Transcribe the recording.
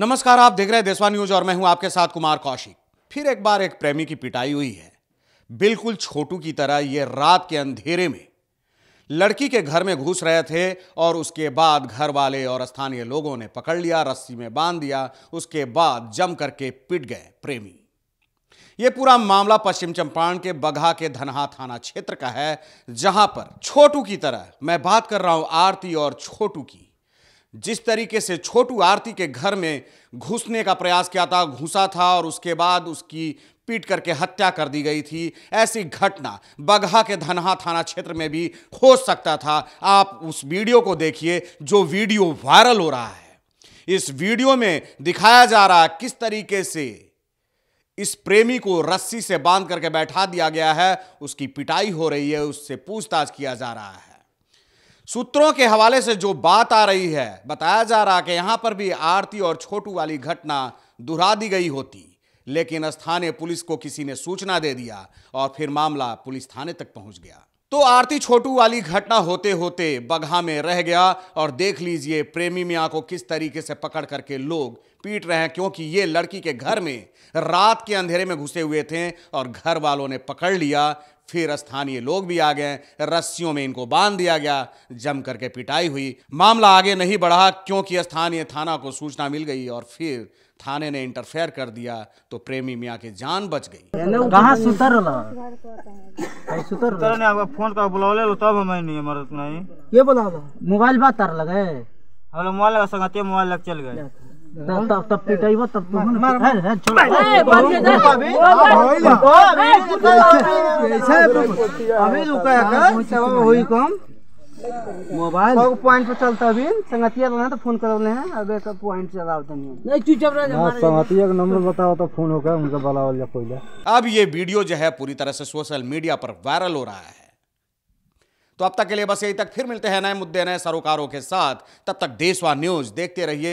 नमस्कार आप देख रहे हैं देशवा न्यूज और मैं हूं आपके साथ कुमार कौशिक फिर एक बार एक प्रेमी की पिटाई हुई है बिल्कुल छोटू की तरह ये रात के अंधेरे में लड़की के घर में घुस रहे थे और उसके बाद घर वाले और स्थानीय लोगों ने पकड़ लिया रस्सी में बांध दिया उसके बाद जम करके पिट गए प्रेमी ये पूरा मामला पश्चिम चंपारण के बगहा के धनहा थाना क्षेत्र का है जहां पर छोटू की तरह मैं बात कर रहा हूं आरती और छोटू की जिस तरीके से छोटू आरती के घर में घुसने का प्रयास किया था घुसा था और उसके बाद उसकी पीट करके हत्या कर दी गई थी ऐसी घटना बगहा के धनहा थाना क्षेत्र में भी हो सकता था आप उस वीडियो को देखिए जो वीडियो वायरल हो रहा है इस वीडियो में दिखाया जा रहा है किस तरीके से इस प्रेमी को रस्सी से बांध करके बैठा दिया गया है उसकी पिटाई हो रही है उससे पूछताछ किया जा रहा है सूत्रों के हवाले से जो बात आ रही है बताया जा रहा कि यहां पर भी आरती और छोटू वाली घटना दोहरा दी गई होती लेकिन स्थानीय पुलिस को किसी ने सूचना दे दिया और फिर मामला पुलिस थाने तक पहुंच गया तो आरती छोटू वाली घटना होते होते बगहा में रह गया और देख लीजिए प्रेमी मियाँ को किस तरीके से पकड़ करके लोग पीट रहे हैं क्योंकि ये लड़की के घर में रात के अंधेरे में घुसे हुए थे और घर वालों ने पकड़ लिया फिर स्थानीय लोग भी आ गए रस्सियों में इनको बांध दिया गया जम करके पिटाई हुई मामला आगे नहीं बढ़ा क्योंकि स्थानीय थाना को सूचना मिल गई और फिर थाने ने इंटरफेयर कर दिया तो प्रेमी मियाँ की जान बच गई कहाँ फोन का लो तब हमें नहीं मरत नहीं ये तो। मोबाइल बात तार लगे मोबाइल लगा सकते मोबाइल लग चल गए तब तब तब पिटाई तब तुम है है छोड़ ए बढ़िया जा अबे अबे ऐसा है अबे रुका कर सब होई कम मोबाइल कौ पॉइंट पे चलता अभी संगतिया लेना तो फोन करले हैं अबे का पॉइंट चलाओ तनी नहीं चुपचाप रह जा संगतिया का नंबर बताओ तो फोन होकर उनका बुलावल जा पहले अब ये वीडियो जो है पूरी तरह से सोशल मीडिया पर वायरल हो रहा है तो अब तक के लिए बस यही तक फिर मिलते हैं नए मुद्दे नए सरोकारों के साथ तब तक देशवा न्यूज देखते रहिए